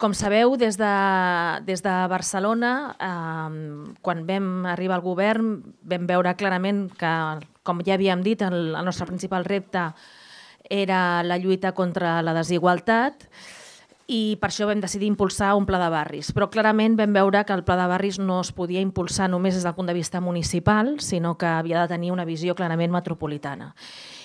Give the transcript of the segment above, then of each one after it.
Com sabeu, des de, des de Barcelona, eh, quan vam arribar al govern, vam veure clarament que, com ja havíem dit, el, el nostre principal repte era la lluita contra la desigualtat, i per això vam decidir impulsar un pla de barris. Però clarament vam veure que el pla de barris no es podia impulsar només des del punt de vista municipal, sinó que havia de tenir una visió clarament metropolitana.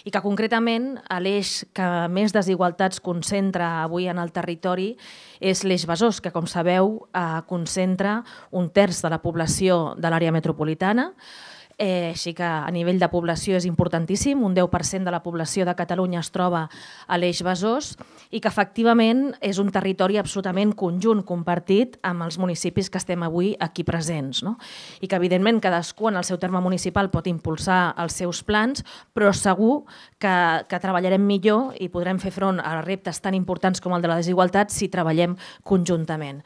I que concretament l'eix que més desigualtats concentra avui en el territori és l'eix Besòs, que com sabeu eh, concentra un terç de la població de l'àrea metropolitana, Eh, així que a nivell de població és importantíssim, un 10% de la població de Catalunya es troba a l'eix Besòs i que efectivament és un territori absolutament conjunt, compartit amb els municipis que estem avui aquí presents. No? I que evidentment cadascú en el seu terme municipal pot impulsar els seus plans, però segur que, que treballarem millor i podrem fer front a reptes tan importants com el de la desigualtat si treballem conjuntament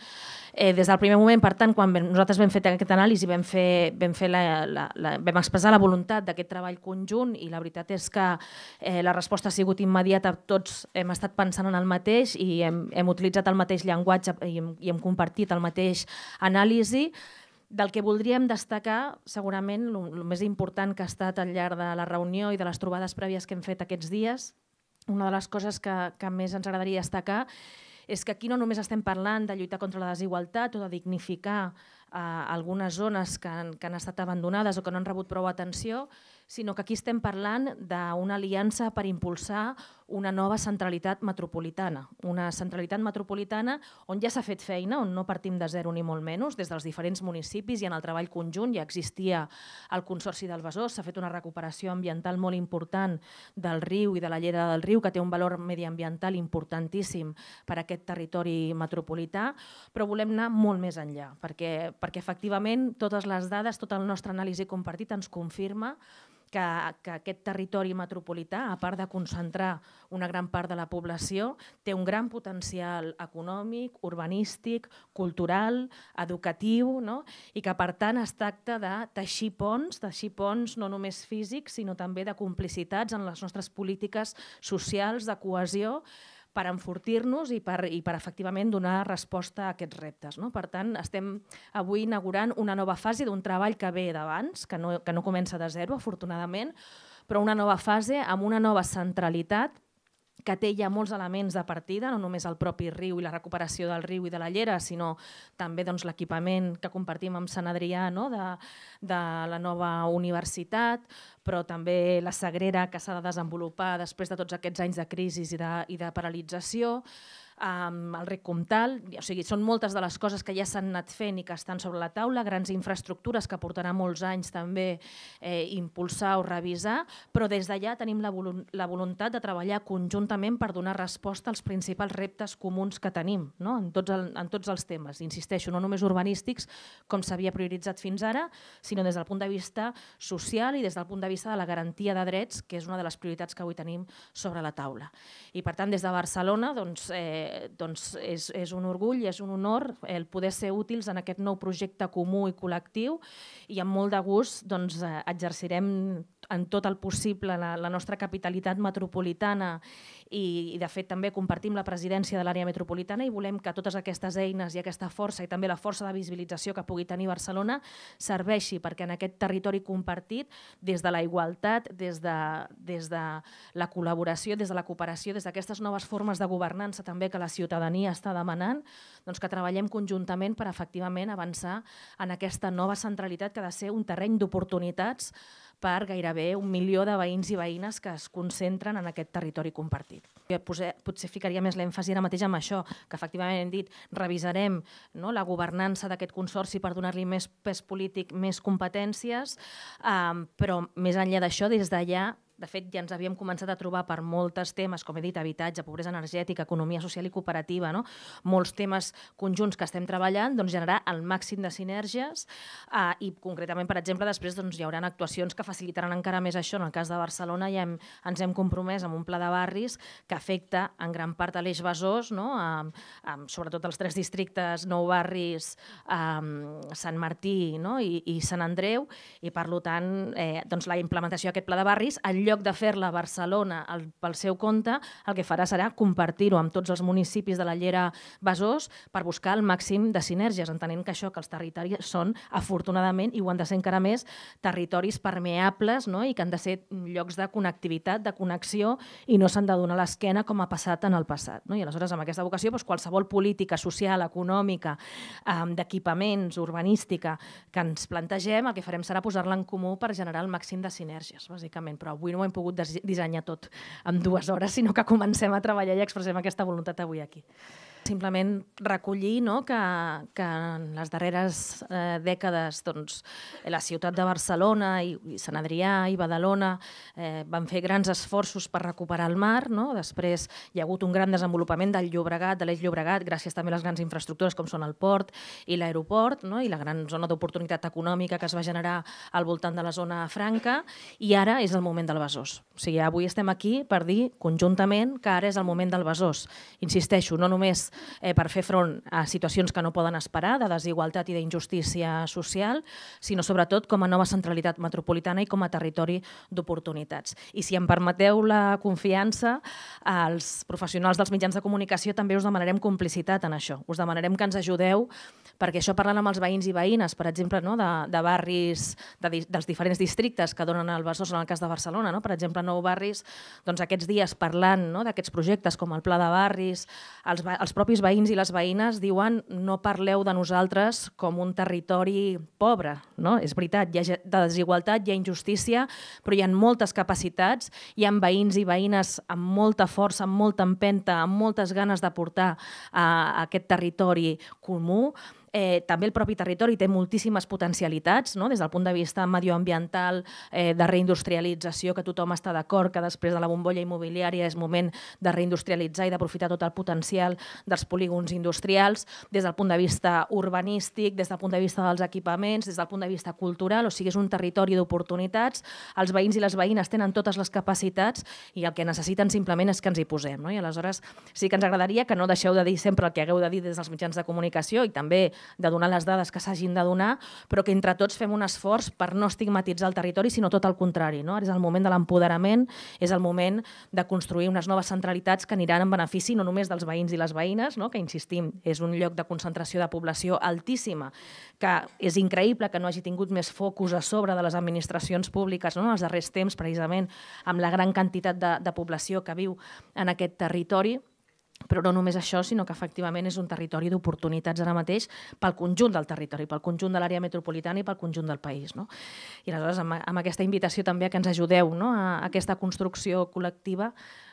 eh, des del primer moment, per tant, quan vam, nosaltres vam fer aquest anàlisi, vam, fer, vam, fer la, la, la, vam expressar la voluntat d'aquest treball conjunt i la veritat és que eh, la resposta ha sigut immediata. Tots hem estat pensant en el mateix i hem, hem utilitzat el mateix llenguatge i hem, i hem compartit el mateix anàlisi. Del que voldríem destacar, segurament, el més important que ha estat al llarg de la reunió i de les trobades prèvies que hem fet aquests dies, una de les coses que, que més ens agradaria destacar és que aquí no només estem parlant de lluitar contra la desigualtat o de dignificar eh, algunes zones que han, que han estat abandonades o que no han rebut prou atenció, sinó que aquí estem parlant d'una aliança per impulsar una nova centralitat metropolitana, una centralitat metropolitana on ja s'ha fet feina, on no partim de zero ni molt menys, des dels diferents municipis i en el treball conjunt ja existia el Consorci del Besòs, s'ha fet una recuperació ambiental molt important del riu i de la lleda del riu, que té un valor mediambiental importantíssim per a aquest territori metropolità, però volem anar molt més enllà, perquè, perquè efectivament totes les dades, tot el nostre anàlisi compartit ens confirma que, que aquest territori metropolità, a part de concentrar una gran part de la població, té un gran potencial econòmic, urbanístic, cultural, educatiu, no? i que per tant es tracta de teixir ponts, teixir ponts no només físics, sinó també de complicitats en les nostres polítiques socials, de cohesió, per enfortir-nos i, per, i per efectivament donar resposta a aquests reptes. No? Per tant, estem avui inaugurant una nova fase d'un treball que ve d'abans, que, no, que no comença de zero, afortunadament, però una nova fase amb una nova centralitat que té ja molts elements de partida, no només el propi riu i la recuperació del riu i de la llera, sinó també doncs, l'equipament que compartim amb Sant Adrià no? de, de la nova universitat, però també la Sagrera que s'ha de desenvolupar després de tots aquests anys de crisi i de, i de paralització, amb el rec comtal, o sigui, són moltes de les coses que ja s'han anat fent i que estan sobre la taula, grans infraestructures que portarà molts anys també eh, impulsar o revisar, però des d'allà tenim la, volu la voluntat de treballar conjuntament per donar resposta als principals reptes comuns que tenim no? en, tots el, en tots els temes, insisteixo, no només urbanístics, com s'havia prioritzat fins ara, sinó des del punt de vista social i des del punt de vista de la garantia de drets, que és una de les prioritats que avui tenim sobre la taula. I per tant, des de Barcelona, doncs, eh, doncs és, és un orgull i és un honor el poder ser útils en aquest nou projecte comú i col·lectiu i amb molt de gust doncs, eh, exercirem en tot el possible la, la nostra capitalitat metropolitana i, i de fet també compartim la presidència de l'àrea metropolitana i volem que totes aquestes eines i aquesta força i també la força de visibilització que pugui tenir Barcelona serveixi perquè en aquest territori compartit, des de la igualtat, des de, des de la col·laboració, des de la cooperació, des d'aquestes noves formes de governança també que la ciutadania està demanant, doncs que treballem conjuntament per efectivament avançar en aquesta nova centralitat que ha de ser un terreny d'oportunitats per gairebé un milió de veïns i veïnes que es concentren en aquest territori compartit. Jo poser, potser ficaria més l'èmfasi ara mateix en això, que efectivament hem dit revisarem no, la governança d'aquest consorci per donar-li més pes polític, més competències, eh, però més enllà d'això, des d'allà de fet, ja ens havíem començat a trobar per moltes temes, com he dit, habitatge, pobresa energètica, economia social i cooperativa, no? molts temes conjunts que estem treballant, doncs, generar el màxim de sinergies eh, i concretament, per exemple, després doncs, hi haurà actuacions que facilitaran encara més això. En el cas de Barcelona ja hem, ens hem compromès amb un pla de barris que afecta en gran part a l'eix Besòs, no? amb, amb, sobretot els tres districtes, nou barris, amb Sant Martí no? I, i Sant Andreu, i per tant eh, doncs, la implementació d'aquest pla de barris, en lloc de fer-la a Barcelona el, pel seu compte, el que farà serà compartir-ho amb tots els municipis de la Llera Besòs per buscar el màxim de sinergies, entenent que això, que els territoris són, afortunadament, i ho han de ser encara més, territoris permeables no? i que han de ser llocs de connectivitat, de connexió, i no s'han de donar l'esquena com ha passat en el passat. No? I aleshores, amb aquesta vocació, doncs, qualsevol política social, econòmica, eh, d'equipaments, urbanística, que ens plantegem, el que farem serà posar-la en comú per generar el màxim de sinergies, bàsicament. Però avui no ho hem pogut dissenyar tot en dues hores, sinó que comencem a treballar i expressem aquesta voluntat avui aquí simplement recollir no, que, que en les darreres eh, dècades doncs, eh, la ciutat de Barcelona i, i Sant Adrià i Badalona eh, van fer grans esforços per recuperar el mar. No? Després hi ha hagut un gran desenvolupament del Llobregat, de l'Eix Llobregat, gràcies també a les grans infraestructures com són el port i l'aeroport no? i la gran zona d'oportunitat econòmica que es va generar al voltant de la zona franca i ara és el moment del Besòs. O sigui, avui estem aquí per dir conjuntament que ara és el moment del Besòs. Insisteixo, no només eh, per fer front a situacions que no poden esperar, de desigualtat i d'injustícia social, sinó sobretot com a nova centralitat metropolitana i com a territori d'oportunitats. I si em permeteu la confiança, als professionals dels mitjans de comunicació també us demanarem complicitat en això. Us demanarem que ens ajudeu perquè això parlant amb els veïns i veïnes, per exemple, no, de, de barris, de, dels diferents districtes que donen el Besòs, en el cas de Barcelona, no? per exemple, nou barris, doncs aquests dies parlant no, d'aquests projectes com el Pla de Barris, els, els propis veïns i les veïnes diuen no parleu de nosaltres com un territori pobre. No? És veritat, hi ha de desigualtat, hi ha injustícia, però hi ha moltes capacitats, hi ha veïns i veïnes amb molta força, amb molta empenta, amb moltes ganes de portar a, eh, a aquest territori comú, Eh, també el propi territori té moltíssimes potencialitats, no? des del punt de vista medioambiental, eh, de reindustrialització, que tothom està d'acord que després de la bombolla immobiliària és moment de reindustrialitzar i d'aprofitar tot el potencial dels polígons industrials, des del punt de vista urbanístic, des del punt de vista dels equipaments, des del punt de vista cultural, o sigui, és un territori d'oportunitats, els veïns i les veïnes tenen totes les capacitats i el que necessiten simplement és que ens hi posem. No? I aleshores sí que ens agradaria que no deixeu de dir sempre el que hagueu de dir des dels mitjans de comunicació i també de donar les dades que s'hagin de donar, però que entre tots fem un esforç per no estigmatitzar el territori, sinó tot el contrari. No? Ara és el moment de l'empoderament, és el moment de construir unes noves centralitats que aniran en benefici no només dels veïns i les veïnes, no? que insistim, és un lloc de concentració de població altíssima, que és increïble que no hagi tingut més focus a sobre de les administracions públiques no? en els darrers temps, precisament amb la gran quantitat de, de població que viu en aquest territori, però no només això, sinó que efectivament és un territori d'oportunitats ara mateix pel conjunt del territori, pel conjunt de l'àrea metropolitana i pel conjunt del país. No? I aleshores, amb, amb aquesta invitació també a que ens ajudeu no? a, a aquesta construcció col·lectiva,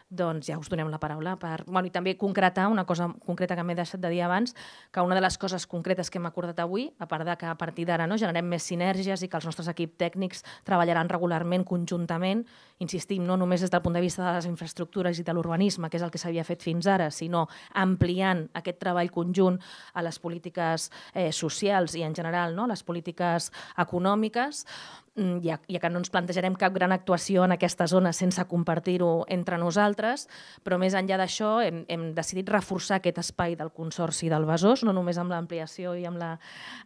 doncs ja us donem la paraula per... Bueno, I també concretar una cosa concreta que m'he deixat de dir abans, que una de les coses concretes que hem acordat avui, a part de que a partir d'ara no, generem més sinergies i que els nostres equips tècnics treballaran regularment, conjuntament, insistim, no només des del punt de vista de les infraestructures i de l'urbanisme, que és el que s'havia fet fins ara, sinó ampliant aquest treball conjunt a les polítiques eh, socials i en general no, a les polítiques econòmiques, Mm, ja, ja que no ens plantejarem cap gran actuació en aquesta zona sense compartir-ho entre nosaltres, però més enllà d'això hem, hem decidit reforçar aquest espai del Consorci del Besòs, no només amb l'ampliació i amb la,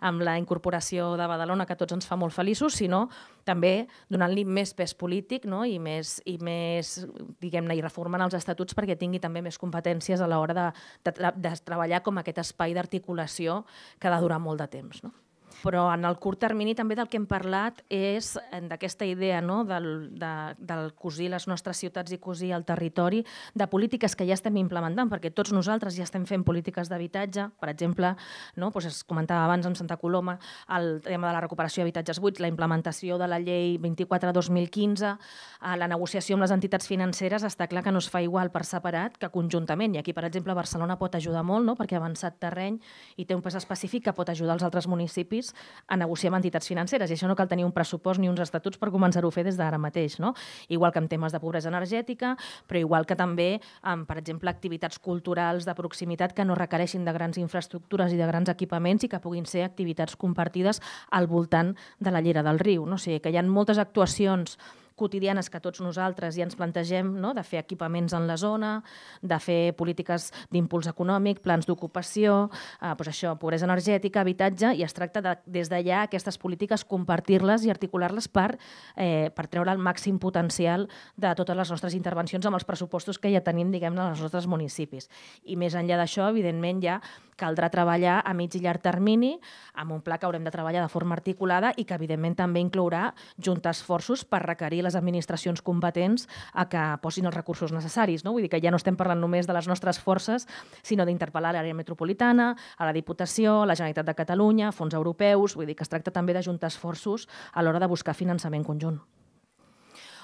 amb la incorporació de Badalona, que tots ens fa molt feliços, sinó també donant-li més pes polític no? i més, i més diguem-ne, i reformant els estatuts perquè tingui també més competències a l'hora de, de, de treballar com aquest espai d'articulació que ha de durar molt de temps. No? Però en el curt termini també del que hem parlat és eh, d'aquesta idea no? del, de, del cosir les nostres ciutats i cosir el territori, de polítiques que ja estem implementant, perquè tots nosaltres ja estem fent polítiques d'habitatge, per exemple, no? pues doncs es comentava abans amb Santa Coloma el tema de la recuperació d'habitatges buits, la implementació de la llei 24-2015, eh, la negociació amb les entitats financeres, està clar que no es fa igual per separat que conjuntament. I aquí, per exemple, Barcelona pot ajudar molt, no? perquè ha avançat terreny i té un pes específic que pot ajudar els altres municipis doncs, a negociar amb entitats financeres i això no cal tenir un pressupost ni uns estatuts per començar-ho a fer des d'ara mateix, no? Igual que en temes de pobresa energètica, però igual que també amb, per exemple, activitats culturals de proximitat que no requereixin de grans infraestructures i de grans equipaments i que puguin ser activitats compartides al voltant de la llera del riu. No? O sigui, que hi ha moltes actuacions quotidianes que tots nosaltres ja ens plantegem, no? de fer equipaments en la zona, de fer polítiques d'impuls econòmic, plans d'ocupació, eh, doncs això, pobresa energètica, habitatge, i es tracta de, des d'allà aquestes polítiques compartir-les i articular-les per, eh, per treure el màxim potencial de totes les nostres intervencions amb els pressupostos que ja tenim, diguem en els nostres municipis. I més enllà d'això, evidentment, ja caldrà treballar a mig i llarg termini amb un pla que haurem de treballar de forma articulada i que, evidentment, també inclourà juntar esforços per requerir les les administracions competents a que posin els recursos necessaris. No? Vull dir que ja no estem parlant només de les nostres forces, sinó d'interpel·lar l'àrea metropolitana, a la Diputació, a la Generalitat de Catalunya, fons europeus, vull dir que es tracta també d'ajuntar esforços a l'hora de buscar finançament conjunt.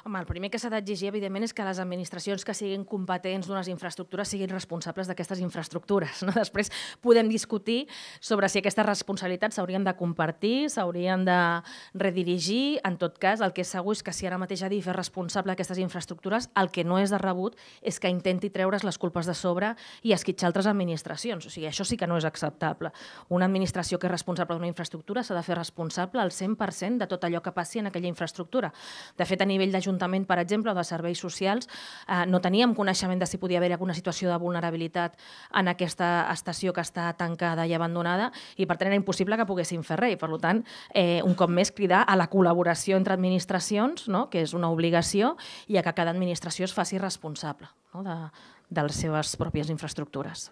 Home, el primer que s'ha d'exigir, evidentment, és que les administracions que siguin competents d'unes infraestructures siguin responsables d'aquestes infraestructures. No? Després podem discutir sobre si aquestes responsabilitats s'haurien de compartir, s'haurien de redirigir. En tot cas, el que és segur és que si ara mateix ha dit fer responsable d'aquestes infraestructures, el que no és de rebut és que intenti treure's les culpes de sobre i esquitxar altres administracions. O sigui, això sí que no és acceptable. Una administració que és responsable d'una infraestructura s'ha de fer responsable al 100% de tot allò que passi en aquella infraestructura. De fet, a nivell d'Ajuntament, l'Ajuntament, per exemple, o de serveis socials, eh, no teníem coneixement de si podia haver alguna situació de vulnerabilitat en aquesta estació que està tancada i abandonada i, per tant, era impossible que poguessin fer res. Per tant, eh, un cop més cridar a la col·laboració entre administracions, no? que és una obligació, i a que cada administració es faci responsable no? de, de les seves pròpies infraestructures.